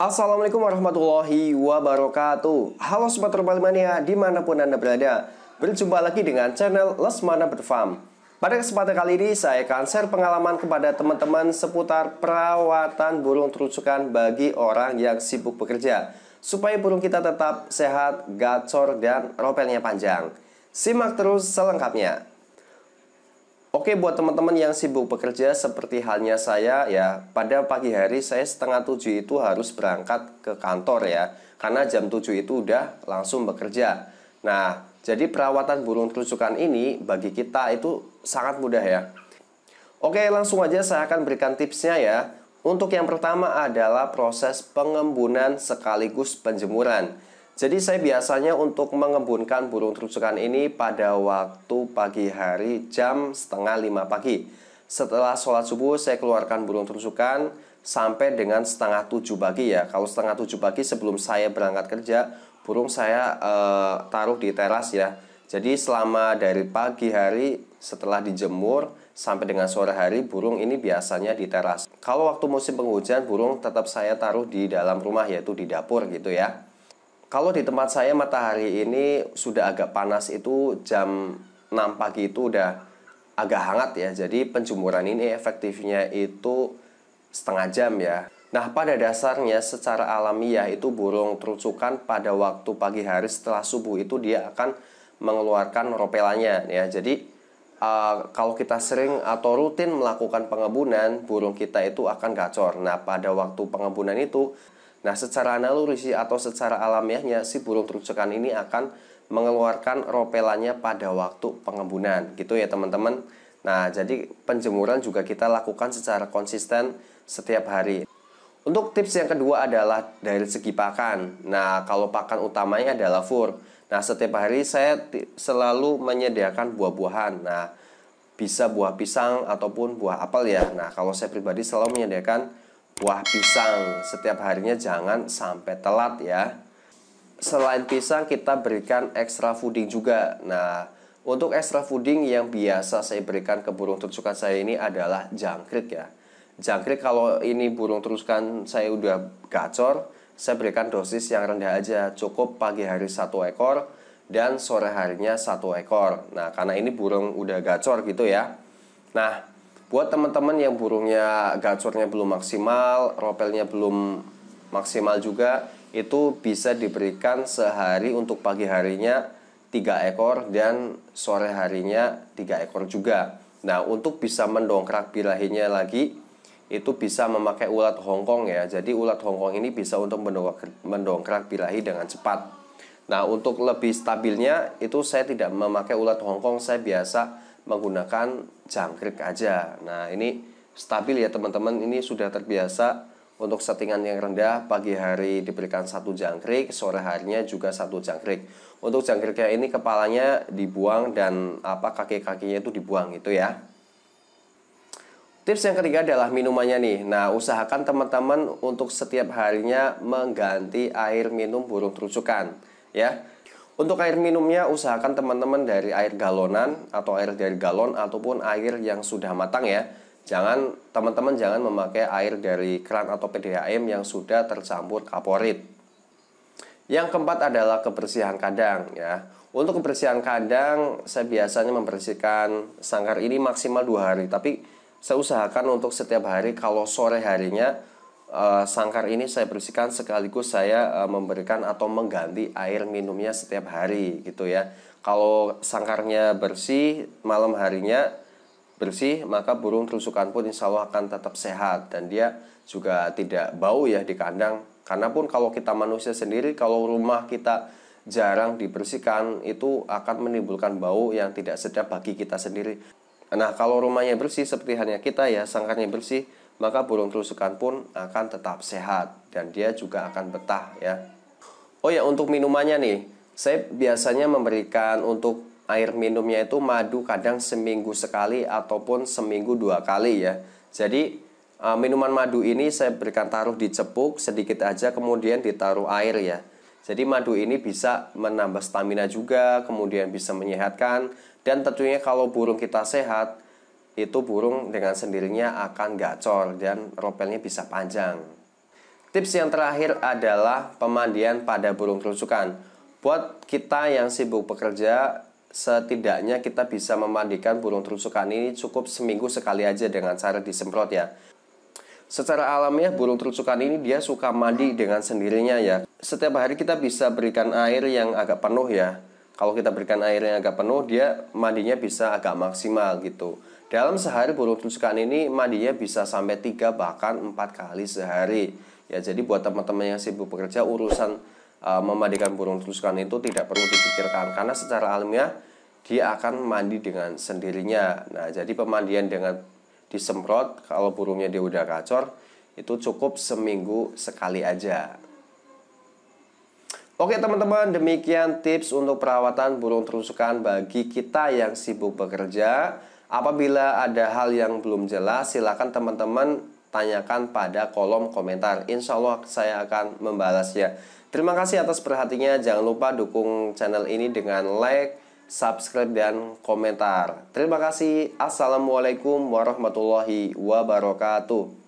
Assalamualaikum warahmatullahi wabarakatuh Halo Sobat Perbalmania dimanapun Anda berada Berjumpa lagi dengan channel Lesmana Berfarm Pada kesempatan kali ini saya akan share pengalaman kepada teman-teman seputar perawatan burung terucukan bagi orang yang sibuk bekerja Supaya burung kita tetap sehat, gacor, dan ropelnya panjang Simak terus selengkapnya Oke buat teman-teman yang sibuk bekerja seperti halnya saya ya pada pagi hari saya setengah tujuh itu harus berangkat ke kantor ya karena jam tujuh itu udah langsung bekerja. Nah jadi perawatan burung terucukan ini bagi kita itu sangat mudah ya. Oke langsung aja saya akan berikan tipsnya ya. Untuk yang pertama adalah proses pengembunan sekaligus penjemuran. Jadi saya biasanya untuk mengembunkan burung terucukan ini pada waktu pagi hari jam setengah lima pagi. Setelah sholat subuh saya keluarkan burung terucukan sampai dengan setengah tujuh pagi ya. Kalau setengah tujuh pagi sebelum saya berangkat kerja, burung saya eh, taruh di teras ya. Jadi selama dari pagi hari setelah dijemur sampai dengan sore hari burung ini biasanya di teras. Kalau waktu musim penghujan burung tetap saya taruh di dalam rumah yaitu di dapur gitu ya kalau di tempat saya matahari ini sudah agak panas itu jam 6 pagi itu udah agak hangat ya. Jadi penjemuran ini efektifnya itu setengah jam ya. Nah, pada dasarnya secara alamiah itu burung terucukan pada waktu pagi hari setelah subuh itu dia akan mengeluarkan ropelanya ya. Jadi uh, kalau kita sering atau rutin melakukan pengebunan, burung kita itu akan gacor. Nah, pada waktu pengebunan itu Nah, secara naluri atau secara alamiahnya si burung trucukan ini akan mengeluarkan ropelannya pada waktu pengembunan, gitu ya teman-teman. Nah, jadi penjemuran juga kita lakukan secara konsisten setiap hari. Untuk tips yang kedua adalah dari segi pakan. Nah, kalau pakan utamanya adalah fur. Nah, setiap hari saya selalu menyediakan buah-buahan. Nah, bisa buah pisang ataupun buah apel ya. Nah, kalau saya pribadi selalu menyediakan buah pisang. Setiap harinya jangan sampai telat ya. Selain pisang kita berikan extra fooding juga. Nah, untuk extra fooding yang biasa saya berikan ke burung terusukan saya ini adalah jangkrik ya. Jangkrik kalau ini burung teruskan saya udah gacor, saya berikan dosis yang rendah aja, cukup pagi hari satu ekor dan sore harinya satu ekor. Nah, karena ini burung udah gacor gitu ya. Nah, buat teman-teman yang burungnya gacornya belum maksimal, ropelnya belum maksimal juga, itu bisa diberikan sehari untuk pagi harinya tiga ekor dan sore harinya tiga ekor juga. Nah, untuk bisa mendongkrak birahinya lagi, itu bisa memakai ulat Hongkong ya. Jadi ulat Hongkong ini bisa untuk mendongkrak, mendongkrak birahi dengan cepat. Nah, untuk lebih stabilnya itu saya tidak memakai ulat Hongkong, saya biasa menggunakan jangkrik aja. Nah, ini stabil ya teman-teman. Ini sudah terbiasa untuk settingan yang rendah pagi hari diberikan satu jangkrik, sore harinya juga satu jangkrik. Untuk jangkriknya ini kepalanya dibuang dan apa kaki-kakinya itu dibuang itu ya. Tips yang ketiga adalah minumannya nih. Nah, usahakan teman-teman untuk setiap harinya mengganti air minum burung terucukan ya untuk air minumnya usahakan teman-teman dari air galonan atau air dari galon ataupun air yang sudah matang ya. Jangan teman-teman jangan memakai air dari keran atau PDAM yang sudah tercampur kaporit. Yang keempat adalah kebersihan kandang ya. Untuk kebersihan kandang saya biasanya membersihkan sangkar ini maksimal dua hari tapi saya usahakan untuk setiap hari kalau sore harinya Eh, sangkar ini saya bersihkan sekaligus saya eh, memberikan atau mengganti air minumnya setiap hari gitu ya. Kalau sangkarnya bersih, malam harinya bersih, maka burung terusukan pun insya Allah akan tetap sehat dan dia juga tidak bau ya di kandang. Karena pun kalau kita manusia sendiri, kalau rumah kita jarang dibersihkan itu akan menimbulkan bau yang tidak sedap bagi kita sendiri. Nah, kalau rumahnya bersih seperti hanya kita ya, sangkarnya bersih, maka burung kerusukan pun akan tetap sehat dan dia juga akan betah ya. Oh ya untuk minumannya nih, saya biasanya memberikan untuk air minumnya itu madu kadang seminggu sekali ataupun seminggu dua kali ya. Jadi eh, minuman madu ini saya berikan taruh di cepuk sedikit aja kemudian ditaruh air ya. Jadi madu ini bisa menambah stamina juga, kemudian bisa menyehatkan dan tentunya kalau burung kita sehat, itu burung dengan sendirinya akan gacor dan ropelnya bisa panjang. Tips yang terakhir adalah pemandian pada burung kerucukan. Buat kita yang sibuk bekerja, setidaknya kita bisa memandikan burung terusukan ini cukup seminggu sekali aja dengan cara disemprot ya. Secara alamiah burung terusukan ini dia suka mandi dengan sendirinya ya. Setiap hari kita bisa berikan air yang agak penuh ya. Kalau kita berikan air yang agak penuh, dia mandinya bisa agak maksimal gitu. Dalam sehari burung tusukan ini mandinya bisa sampai 3 bahkan 4 kali sehari. Ya, jadi buat teman-teman yang sibuk bekerja urusan uh, memandikan burung tusukan itu tidak perlu dipikirkan karena secara alamiah dia akan mandi dengan sendirinya. Nah, jadi pemandian dengan disemprot kalau burungnya dia udah kacor itu cukup seminggu sekali aja. Oke teman-teman, demikian tips untuk perawatan burung terusukan bagi kita yang sibuk bekerja Apabila ada hal yang belum jelas, silakan teman-teman tanyakan pada kolom komentar. Insya Allah saya akan membalasnya. Terima kasih atas perhatiannya. Jangan lupa dukung channel ini dengan like, subscribe, dan komentar. Terima kasih. Assalamualaikum warahmatullahi wabarakatuh.